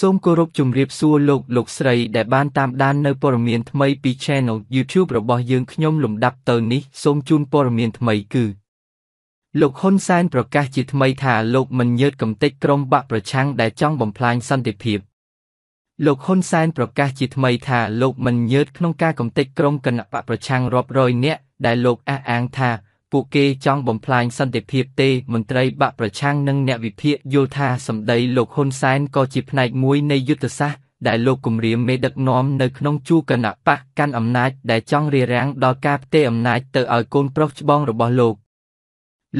សូមគោរពជំរាបសួរលោកលោកស្រីដែលបានតាមដាននៅព័ត៌មានថ្មីពី Channel YouTube របស់យើងខ្ញុំលំដាប់ទៅនេះសូមជូនព័ត៌មានថ្មីគឺលោកហ៊ុនសែនប្រកាសជាថ្មីថាលោកមិនញើតកំទេចក្រុមបកប្រឆាំងដែលចង់បំផ្លាញសន្តិភាពលោកហ៊ុនសែនប្រកាសជាថ្មីថាលោកមិនញើតក្នុងការកំទេចក្រុមគណៈបកប្រឆាំងរាប់រយនាក់ដែលលោកអះអាងថាពួកគេចង់បំផ្លាញសន្តិភាពទេមន្ត្រីបកប្រឆាំងនិងអ្នកវិភាគយល់ថាសម្ដីលោកហ៊ុនសែនក៏ជាផ្នែកមួយនៃយុទ្ធសាស្ត្រដែលលោកគម្រាមមេដឹកនាំនៅ ក្នុងជួរគណៈបកកាន់អំណាចដែលចង់រារាំងដល់ការផ្ទេរអំណាចទៅឲ្យកូនប្រុសច្បងរបស់លោក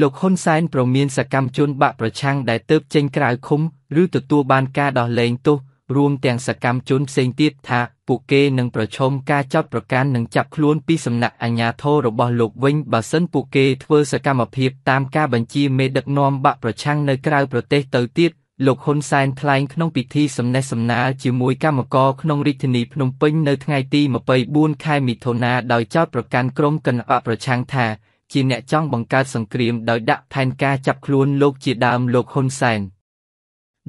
លោកហ៊ុនសែនប្រមាន សកម្មជនបកប្រឆាំងដែលទៅចេញក្រៅឃុំ ឬទទួលបានការដោះលែងទោសរួមទាំងសកម្មជនផ្សេងទៀតថាពួកគេនឹងប្រឈមការចោទប្រកាន់និងចាប់ខ្លួនពីសំណាក់អាជ្ញាធររបស់លោកវិញបើសិនពួកគេធ្វើសកម្មភាពតាមការបញ្ជាមេដឹកនាំបកប្រឆាំងនៅក្រៅប្រទេសទៅទៀតលោកហ៊ុនសែនថ្លែងក្នុងពិធីសំណេះសំណាលជាមួយគណៈកម្មការក្នុងរាជធានីភ្នំពេញនៅថ្ងៃទី24ខែមិថុនាដោយចោទប្រកាន់ក្រុមគណៈបកប្រឆាំងថាជាអ្នកចង់បង្កើតសង្គ្រាមដោយដាក់ផែនការចាប់ខ្លួនលោកជាដើមលោកហ៊ុនសែន។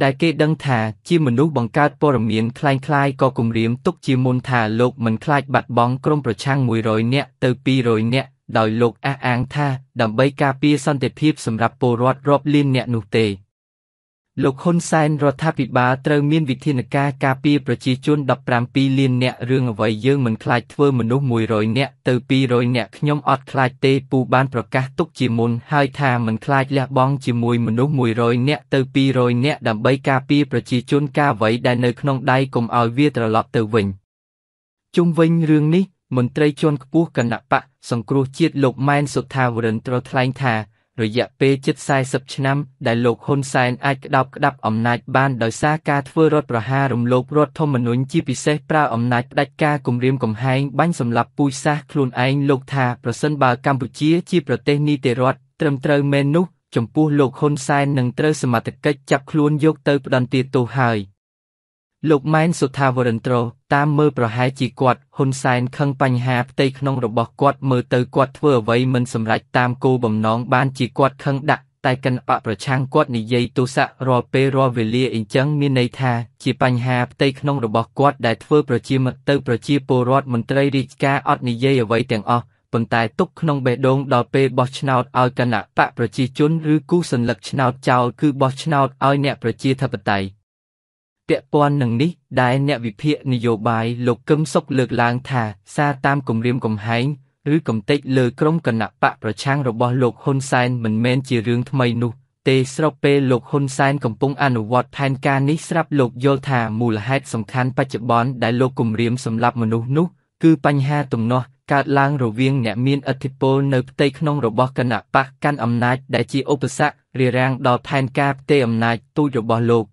ដែលគេដឹងថាជាមនុស្សបង្កើតព័រមៀនคล้ายៗក៏គំរាមទុកជាមុនថាលោកមិនខ្លាចបាត់បង់ក្រុមប្រឆាំង100នាក់ទៅ200នាក់ដោយលោកអះអាងថាដើម្បីការពារសន្តិភាពសម្រាប់ពលរដ្ឋរាប់លាននាក់នោះទេ។លោកហ៊ុនសែនរដ្ឋាភិបាលត្រូវមានវិធានការការពារប្រជាជន17លាននាក់រឿងអ្វីយើងមិនខ្លាចធ្វើមនុស្ស100នាក់ទៅ200នាក់ខ្ញុំអត់ខ្លាចទេពូបានប្រកាសទុកជាមុនហើយថាមិនខ្លាចលះបង់ជាមួយមនុស្ស100នាក់ទៅ200នាក់ដើម្បីការពារប្រជាជនការអ្វីដែលនៅក្នុងដៃកុំឲ្យវាត្រឡប់ទៅវិញជុំវិញរឿងនេះមន្ត្រីជាន់ខ្ពស់គណៈបកសង្គ្រោះជាតិលោកម៉ែន សុថាវរិនត្រថ្លែងថារយៈពេលជិត40ឆ្នាំដែលលោកហ៊ុនសែនអាចក្តោបក្តាប់អំណាចបានដោយសារការធ្វើរដ្ឋប្រហាររំលោភរដ្ឋធម្មនុញ្ញជាពិសេសប្រើអំណាចផ្ដាច់ការគំរាមកំហែងបាញ់សម្លាប់ពូជសាសន៍ខ្លួនឯងលោកថាប្រសិនបើកម្ពុជាជាប្រទេសនីតិរដ្ឋត្រឹមត្រូវមែននោះចំពោះលោកហ៊ុនសែននឹងត្រូវសមត្ថកិច្ចចាប់ខ្លួនយកទៅផ្ដន្ទាទោសហើយ។លោកម៉ែនសុថាវរិន្ទ្រតាមមើលប្រហែលជាគាត់ហ៊ុនសែនខឹងបញ្ហាផ្ទៃក្នុងរបស់គាត់មើលទៅគាត់ធ្វើអ្វីមិនសម្រេចតាមគោលបំណងបានជាគាត់ខឹងដាក់តែគណបកប្រឆាំងគាត់និយាយទោសៈរាល់ពេលរាល់វេលាអ៊ីចឹង មានន័យថាជាបញ្ហាផ្ទៃក្នុងរបស់គាត់ដែលធ្វើប្រជាមតិទៅប្រជាពលរដ្ឋមន្ត្រីរាជការអត់និយាយអ្វីទាំងអស់ប៉ុន្តែទុកក្នុងបេះដូងដល់ពេលបោះឆ្នោតឲ្យគណបកប្រជាជនឬគូសញ្ញលឹកឆ្នោតចោលគឺបោះឆ្នោតឲ្យអ្នកប្រជាធិបតេយ្យពាក់ព័ន្ធនឹងនេះដែរអ្នកវិភាគនយោបាយលោកកឹមសុខលើកឡើងថា សារតាមគម្រាមកំហែងឬកំទេចលើក្រុមគណៈបកប្រឆាំងរបស់លោកហ៊ុនសែនមិនមែនជារឿងថ្មីនោះទេស្របពេលលោកហ៊ុនសែនកំពុងអនុវត្តផែនការនេះស្រាប់លោកយល់ថាមូលហេតុសំខាន់បច្ចុប្បន្នដែលលោកគម្រាមសម្លាប់មនុស្សនោះគឺបញ្ហាទំនាស់កើតឡើងរវាងអ្នកមានឥទ្ធិពលនៅផ្ទៃក្នុងរបស់គណៈបកកាន់អំណាចដែលជាឧបសគ្គរារាំងដល់ផែនការផ្ទៃអំណាចទូជរបស់លោក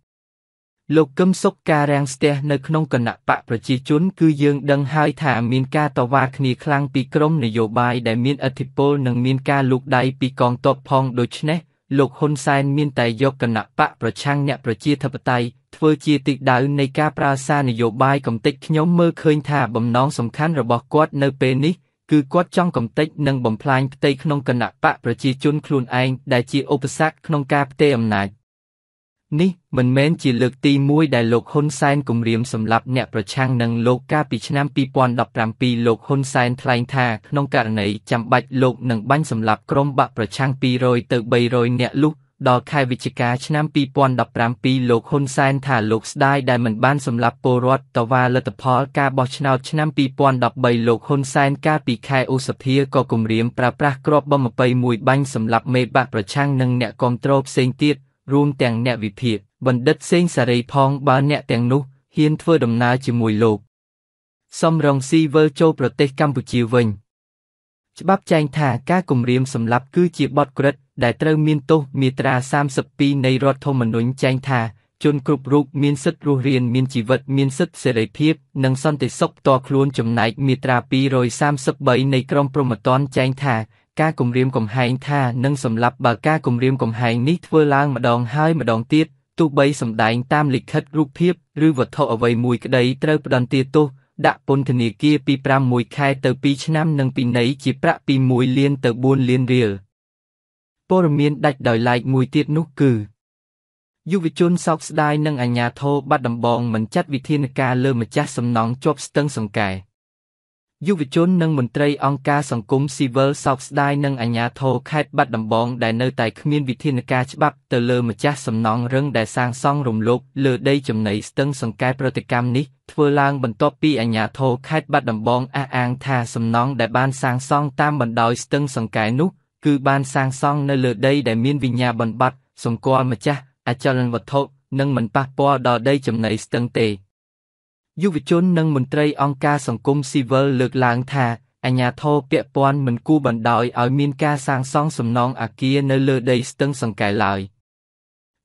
លោកកឹមសុខការរាំងស្ទះនៅក្នុងគណៈបកប្រជាជនគឺយើងដឹងហើយថាមានការតវ៉ាគ្នាខ្លាំងពីក្រមនយោបាយដែលមានអធិបុលនិងមានការលូកដៃពីកងទ័ពផងដូច្នេះលោកហ៊ុនសែនមានតែយកគណៈបកប្រឆាំងអ្នកប្រជាធិបតេយ្យធ្វើជាទីដៅនៃការប្រើសារនយោបាយកំទេចខ្ញុំមើលឃើញថាបំណងសំខាន់របស់គាត់នៅពេលនេះគឺគាត់ចង់កំទេចនិងបំផ្លាញផ្ទៃក្នុងគណៈបកប្រជាជនខ្លួនឯងដែលជាឧបសគ្គក្នុងការផ្ទេរអំណាច។នេះមិនមែនជាលើកទី1ដែលលោកហ៊ុនសែនគំរាមសម្លាប់អ្នកប្រឆាំងនឹងលោកកាលពីឆ្នាំ2017លោកហ៊ុនសែនថ្លែងថាក្នុងករណីចាំបាច់លោកនឹងបាញ់សម្លាប់ក្រុមបកប្រឆាំង200ទៅ300អ្នកលុះដល់ខែវិច្ឆិកាឆ្នាំ2017លោកហ៊ុនសែនថាលោកស្ដាយដែលមិនបានសម្លាប់ពលរដ្ឋតវ៉ាលទ្ធផលការបោះឆ្នោតឆ្នាំ2013លោកហ៊ុនសែនកាលពីខែឧសភាក៏គម្រាមប្រើប្រាស់គ្រាប់បំ21បាញ់សម្លាប់មេបាក់ប្រឆាំងនិងអ្នកគាំទ្រផ្សេងទៀតរួមទាំងអ្នកវិភាគបណ្ឌិតសេងសារីផងបើអ្នកទាំងនោះហ៊ានធ្វើដំណើរជាមួយលោកសំរងស៊ីវិលចូលប្រទេសកម្ពុជាវិញ ច្បាប់ចែងថាការគំរាមសម្លាប់គឺជាបទក្រិតដែលត្រូវមានទោសមាត្រា32នៃរដ្ឋធម្មនុញ្ញចែងថាជនគ្រប់រូបមានសិទ្ធិរស់រានមានជីវិតមានសិទ្ធិសេរីភាព និងសន្តិសុខផ្ទាល់ខ្លួនចំណែកមាត្រា233នៃក្រមព្រហ្មទណ្ឌចែងថាការគំរាមកំហែងថានឹងសម្លាប់បើការគំរាមកំហែងនេះធ្វើឡើងម្ដងហើយម្ដងទៀតទោះបីសម្ដែងតាមលិខិតរូបភាពឬវត្ថុអ្វីមួយក្តីត្រូវផ្ដន្ទាទោសដាក់ពន្ធនាគារពី6ខែទៅ2ឆ្នាំ និងពិន័យជាប្រាក់ពី1លានទៅ4លានរៀលព័ត៌មានដាច់ដោយឡែកមួយទៀតនោះគឺយុវជនសោកស្ដាយនឹងអាញាធរបាត់ដំបង មិនចាត់វិធានការលើម្ចាស់សំណងជាប់ស្ទឹងសង្កែ។យុវជននិងមន្ត្រីអង្គការសង្គមស៊ីវិលសោកស្ដាយនឹងអាជ្ញាធរខេត្តបាត់ដំបងដែលនៅតែគ្មានវិធានការច្បាប់ទៅលើម្ចាស់សំណង់រឹងដែលសាងសង់រំលោភលើដីចំណីស្ទឹងសង្កែប្រតិកម្មនេះធ្វើឡើងបន្ទាប់ពីអាជ្ញាធរខេត្តបាត់ដំបងអះអាងថាសំណង់ដែលបានសាងសង់តាមបណ្ដោយស្ទឹងសង្កែនោះគឺបានសាងសង់នៅលើដីដែលមានវិញ្ញាបនបត្រសម្គាល់ម្ចាស់អចលនវត្ថុនិងមិនប៉ះពាល់ដល់ដីចំណីស្ទឹងទេ។យុវជននិងមន្ត្រីអង្គការសង្គមស៊ីវិលលើកឡើង ថាអាញាធរពាក់ព័ន្ធមិនគួរបណ្ដោយឲ្យមានការសាងសង់សំណង់អាគារនៅ លើដីស្ទឹង សង្កែឡើយ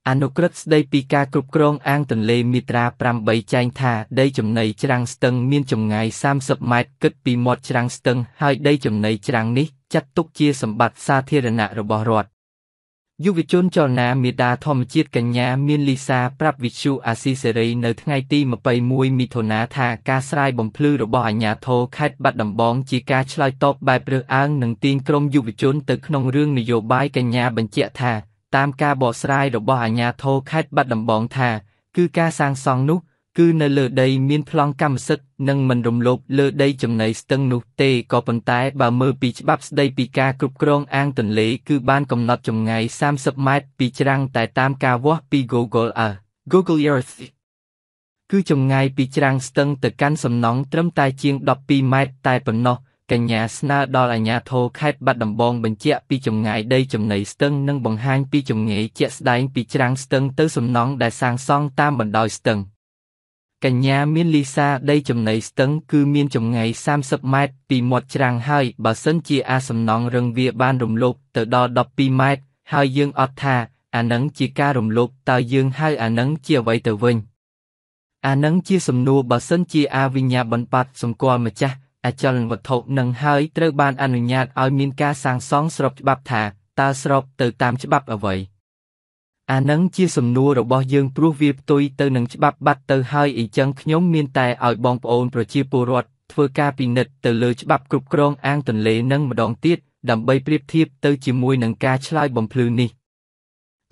អនុក្រឹត្យស្ដីពីការគ្រប់គ្រងអាងទន្លេមាត្រា8ចែងថាដីចំណី ច្រាំងស្ទឹង មានចម្ងាយ30ម៉ែត្រគិតពីមាត់ច្រាំងស្ទឹងហើយដីចំណីច្រាំងនេះចាត់ទុកជាសម្បត្តិសាធារណៈរបស់រដ្ឋយុវជនចលនាមេដាធម្មជាតិកញ្ញាមានលីសាប្រាប់វិទ្យុអាស៊ីសេរីនៅថ្ងៃទី21មិថុនាថាការស្រាយបំភ្លឺរបស់អាជ្ញាធរខេត្តបាត់ដំបងជាការឆ្លើយតបបែបរើសអើងនឹងទាញក្រុមយុវជនទៅក្នុងរឿងនយោបាយកញ្ញាបញ្ជាក់ថាតាមការបកស្រាយរបស់អាជ្ញាធរខេត្តបាត់ដំបងថា គឺ ការសាងសង់នោះគឺនៅលើដីមានប្លង់កម្មសិទ្ធិនិងមិនរំលោភលើដីចំណីស្ទឹងនោះទេក៏ប៉ុន្តែបើមើលពីច្បាប់ស្តីពីការគ្រប់គ្រងអាងទន្លេគឺបានកំណត់ចម្ងាយ30ម៉ែត្រពីច្រាំងតែតាមការវាស់ពី Google Earth Google Earth គឺចម្ងាយពីច្រាំងស្ទឹងទៅកាន់សំណង់ត្រឹមតែជាង12ម៉ែត្រតែប៉ុណ្ណោះកញ្ញាស្នើដល់អាជ្ញាធរខេត្តបាត់ដំបងបញ្ជាក់ពីចម្ងាយដីចំណីស្ទឹងនិងបង្ហាញពីចម្ងាយជាក់ស្ដែងពីច្រាំងស្ទឹងទៅសំណង់ដែលសាងសង់តាមបណ្ដោយស្ទឹង។កញ្ញាមានលីសាដីចំណីស្ទឹង គឺមានចម្ងាយ30ម៉ែត្រពីមាត់ច្រាំងហើយបើសិនជាអាសំណងរឹងវាបាន រំលោភទៅដល់12ម៉ែត្រហើយយើងអត់ថាអានឹងជាការរំលោភតើយើងហៅអានឹងជាអ្វីទៅវិញអានឹងជាសំណួរបើសិនជាអាវិញ្ញាបណ្ឌិតសម្គាល់ម្ចាស់អចលនវត្ថុនឹងហើយត្រូវបានអនុញ្ញាតឲ្យមានការសាងសង់ស្របច្បាប់ថាតើស្របទៅតាមច្បាប់អ្វី។អានឹងជាសំណួររបស់យើងព្រោះវាផ្ទុយទៅនឹងច្បាប់បាត់ទៅហើយអ៊ីចឹងខ្ញុំមានតែឲ្យបងប្អូនប្រជាពលរដ្ឋធ្វើការពិនិត្យទៅលើច្បាប់គ្រប់គ្រងអាងទន្លេនឹងម្ដងទៀតដើម្បីប្រៀបធៀបទៅជាមួយនឹងការឆ្លើយបំភ្លឺនេះ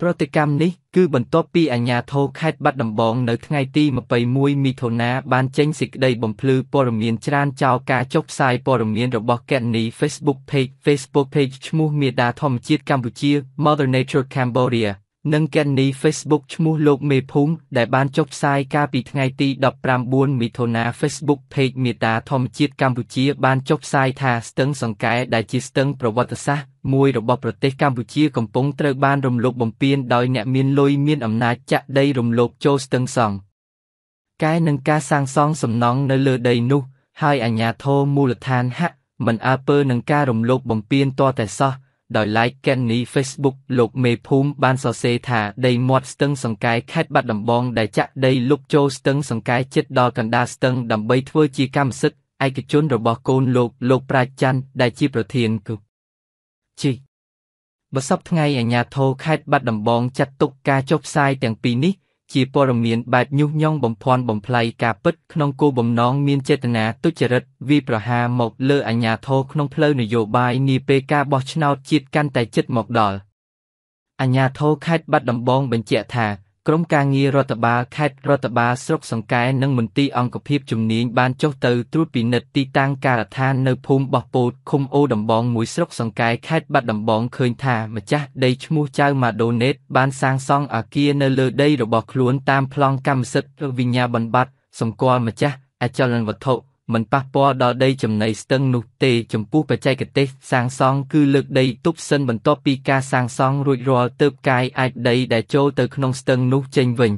ប្រតិកម្មនេះគឺបន្ទាប់ពីអាជ្ញាធរខេត្តបាត់ដំបងនៅថ្ងៃទី21មិថុនាបានចេញសេចក្តីបំភ្លឺព័ត៌មានច្រានចោលការចុះផ្សាយព័ត៌មានរបស់កេនី Facebook Page Facebook Page ឈ្មោះមេដាធម្មជាតិកម្ពុជា Mother Nature Cambodia និងកេននី Facebook ឈ្មោះលោកមេភូមិដែលបានចុះផ្សាយកាលពីថ្ងៃទី19មិថុនា Facebook Page មេតាធម្មជាតិកម្ពុជា បានចុះផ្សាយថាស្ទឹងសង្កែ ដែលជាស្ទឹងប្រវត្តិសាស្ត្រមួយរបស់ប្រទេស កម្ពុជាកំពុងត្រូវ បានរំលោភបំពានដោយអ្នកមានលុយមានអំណាចចាក់ដីរំលោភចូលស្ទឹងសង្កែនឹងការសាងសង់សំណង់នៅលើដីនោះហើយអាជ្ញាធរមូលដ្ឋានហាក់មិនអើពើនឹងការរំលោភបំពានតរតែសោះដោយ Like Kenny Facebook លោកមេភូមិបានសរសេរថាដីមាត់ស្ទឹងសង្កែខេត្តបាត់ដំបងដែលចាក់ដីលុបចូលស្ទឹងសង្កែជិតដល់កណ្ដាលស្ទឹងដើម្បីធ្វើជាកម្មសិទ្ធិឯកជនរបស់កូនលោកលោក ប្រាជ្ញច័ន្ទដែលជាប្រធានគឺជីបសពថ្ងៃអាញាធរខេត្តបាត់ដំបងចាត់ទុកការចុះផ្សាយទាំងពីរនេះជាព័ត៌មានបែបញុះញង់បំភាន់បំផ្លៃការពិតក្នុងគោលបំណងមានចេតនាទុច្ចរិតវាយប្រហារមកលើអាញាធរក្នុងផ្លូវនយោបាយនាពេលការបោះឆ្នោតជាតិកាន់តែជិតមកដល់អាញាធរខេត្តបាត់ដំបងបញ្ជាក់ថាក្រមការងាររដ្ឋបាលខេត្តរដ្ឋបាលស្រុកសង្កែនិងមន្ទីរអង្គភាពជំនាញបានចុះទៅត្រួតពិនិត្យទីតាំងការដ្ឋាននៅភូមិបោះពោតឃុំអូដំបងមួយស្រុកសង្កែខេត្តបាត់ដំបងឃើញថាម្ចាស់ដីឈ្មោះចៅម៉ាដូណេតបានសាងសង់អគារនៅលើដីរបស់ខ្លួនតាមប្លង់កម្មសិទ្ធិវិញ្ញាបនបត្រសម្គាល់ម្ចាស់អចលនវត្ថុមិនប៉ះពាល់ដល់ដីចំណីស្ទឹងនោះទេចំពោះបច្ចេកទេសសាងសង់គឺលើកដីទប់សិនបន្ទាប់ពីការសាងសង់រួចរាល់ទើបកាយអាចដីដែលចូលទៅក្នុងស្ទឹងនោះចេញវិញ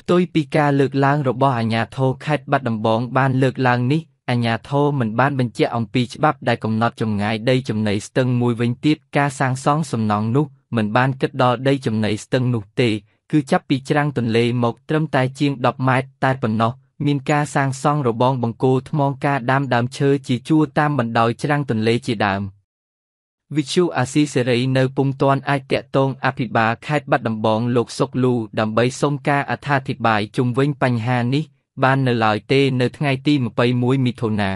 ផ្ទុយពីការលើកឡើងរបស់អាជ្ញាធរខេត្តបាត់ដំបងបានលើកឡើងនេះអាជ្ញាធរមិនបានបញ្ជាក់អំពីច្បាប់ដែលកំណត់ចម្ងាយដីចំណីស្ទឹងមួយវិញទៀតការសាងសង់សំណង់នោះមិនបានគិតដល់ដីចំណីស្ទឹងនោះទេ គឺចាប់ពីច្រាំងទន្លេមកត្រឹមតែជាង10ម៉ែត្រតែប៉ុណ្ណោះមានការសាងសង់របងបង្គោលថ្មការដាំដើមឈើជាជួរតាមបណ្ដោយច្រាំងទន្លេជាដើមវិទ្យុអាស៊ីសេរីនៅពុំទាន់អាចតាក់ទងអភិបាលខេត្តបាត់ដំបងលោកសុកលូដើម្បីសុំការអត្ថាធិប្បាយជុំវិញបញ្ហានេះ បាននៅឡើយទេនៅថ្ងៃទី21មិថុនា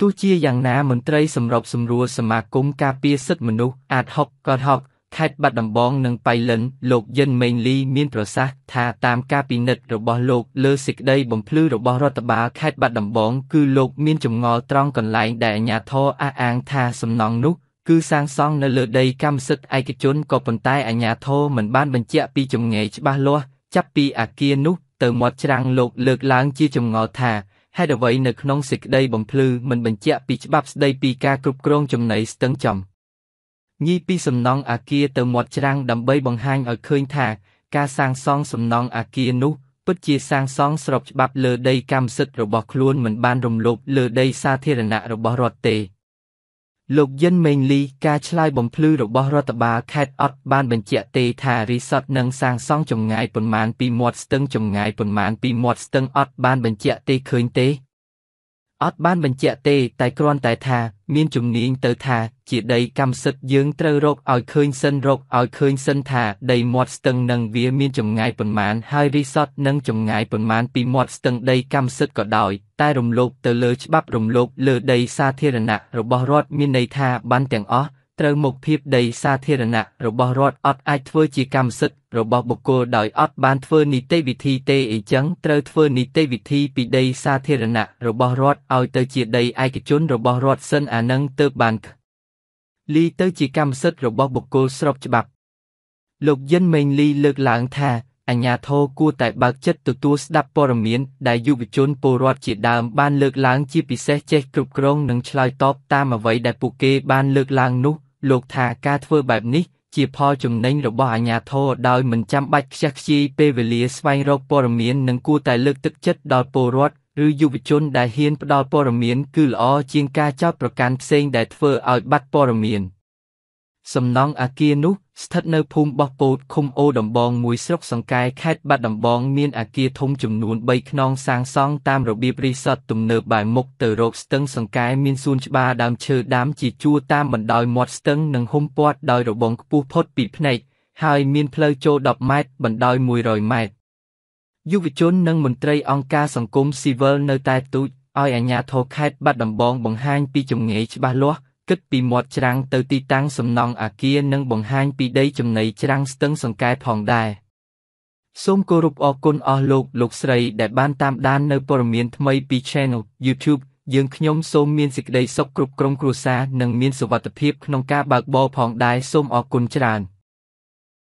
ទោះជាយ៉ាងណាមន្ត្រីសម្របសម្រួលសមាគមការពារសិទ្ធិមនុស្សអាតហុកក៏ហុកខេត្តបាត់ដំបងនិងប៉ៃលិនលោកយិនមេងលីមានប្រសាសន៍ថាតាមការពិនិត្យរបស់លោក លើសេចក្តីបំភ្លឺរបស់រដ្ឋបាលខេត្តបាត់ដំបងគឺលោកមានចម្ងល់ត្រង់កន្លែងដែលអាជ្ញាធរអះអាងថាសំណង់នោះគឺសាងសង់នៅលើ ដីកម្មសិទ្ធិឯកជនក៏ប៉ុន្តែអាជ្ញាធរមិនបានបញ្ជាក់ពីចម្ងាយច្បាស់លាស់ចាប់ពីអាគារនោះទៅមាត់ច្រាំងលោកលើកឡើងជាចម្ងល់ថាហេតុអ្វីនៅក្នុងសេចក្តីបំភ្លឺមិនបញ្ជាក់ពីច្បាប់ស្តីពីការគ្រប់គ្រងចំណីស្ទឹងចំញីពីសំណង់អាគារទៅមាត់ច្រាំងដើម្បីបង្ហាញឲ្យឃើញថា ការសាងសង់សំណង់អាគារនោះពិតជាសាងសង់ស្របច្បាប់លើដីកម្មសិទ្ធិរបស់ខ្លួនមិនបានរំលោភលើដីសាធារណៈរបស់រដ្ឋទេ លោកយិនមេងលី ការឆ្លើយបំភ្លឺរបស់រដ្ឋបាលខេត្តអត់បានបញ្ជាក់ទេថារីសតនឹងសាងសង់ចម្ងាយប៉ុន្មានពីមាត់ស្ទឹងចម្ងាយប៉ុន្មានពីមាត់ស្ទឹង អត់បានបញ្ជាក់ទេឃើញទេអត់បានបញ្ជាក់ទេ តែគ្រាន់តែថាមានជំនាញទៅថាជាដីកម្មសិទ្ធិយើងត្រូវរកឲ្យឃើញសិនរកឲ្យឃើញសិនថាដីមាត់ស្ទឹងនឹងវាមានចម្ងាយប៉ុន្មានហើយរីសតនឹងចម្ងាយប៉ុន្មានពីមាត់ស្ទឹងដីកម្មសិទ្ធិក៏ដោយតែរំលោភទៅលើច្បាប់រំលោភលើដីសាធារណៈរបស់រដ្ឋមានន័យថាបានទាំងអស់ត្រូវមុខភាពដីសាធារណៈរបស់រដ្ឋអត់អាចធ្វើជាកម្មសិទ្ធិរបស់បុគ្គលដោយអត់បានធ្វើនីតិវិធីទេអញ្ចឹងត្រូវធ្វើនីតិវិធីពីដីសាធារណៈរបស់រដ្ឋឲ្យទៅជាដីឯកជន របស់រដ្ឋសិនអានឹងទើបបានលីទៅជាកម្មសិទ្ធិរបស់បុគ្គលស្របច្បាប់ លោកយិនមេងលីលើកឡើងថាអញ្ញាធរគួរតែបើកចិត្តទទួលស្ដាប់ព័ត៌មាន ដែលយុវជនពលរដ្ឋជាដើមបានលើកឡើង ជា ពិសេសចេះគ្រប់គ្រងនិងឆ្លើយតបតាមអ្វីដែលពួកគេបានលើកឡើងនោះលោកថាការធ្វើបែបនេះជាផលចំណេញរបស់អាញាធរដោយមិនចាំបាច់ខ្ជះខ្ជាយពេលវេលាស្វែងរកព័ត៌មាននិងគួរតែលើកទឹកចិត្តដល់ពលរដ្ឋឬយុវជនដែលហ៊ានផ្ដល់ព័ត៌មានគឺល្អជាងការចោទប្រកាន់ផ្សេងដែលធ្វើឲ្យបាត់ព័ត៌មាន។សំណង់អាគារនោះស្ថិតនៅភូមិបោះពោតឃុំអូដំបងមួយស្រុកសង្កែខេត្តបាត់ដំបង មានអាគារធំចំនួន3ខ្នងសាងសង់តាមរបៀបរីសតទំនើបបែរមុខទៅរកស្ទឹងសង្កែមានសួនច្បារដើមឈើដើមជាជួរតាមបណ្ដោយមាត់ស្ទឹងនិងហុំព័ទ្ធដោយរបងខ្ពស់ផុតពីភ្នែកហើយមានផ្លូវចូល10ម៉ែត្របណ្ដោយ100ម៉ែត្រយុវជននិងមន្ត្រីអង្គការសង្គមស៊ីវិលនៅតែទូជឲ្យអាជ្ញាធរខេត្តបាត់ដំបងបង្ហាញពីជំងឺច្បាស់លាស់គិតពីមាត់ច្រាំងទៅទីតាំងសំណង់អាគារនិងបង្ហាញពីដីចំណីច្រាំងស្ទឹងសង្កែផងដែរសូមគោរពអរគុណអស់លោកលោកស្រីដែលបានតាមដាននៅព័ត៌មានថ្មីពី Channel YouTube យើងខ្ញុំសូមមានសេចក្តីសុខគ្រប់ក្រុមគ្រួសារនិងមានសុវត្ថិភាពក្នុងការបើកបរផងដែរសូមអរគុណច្រើន។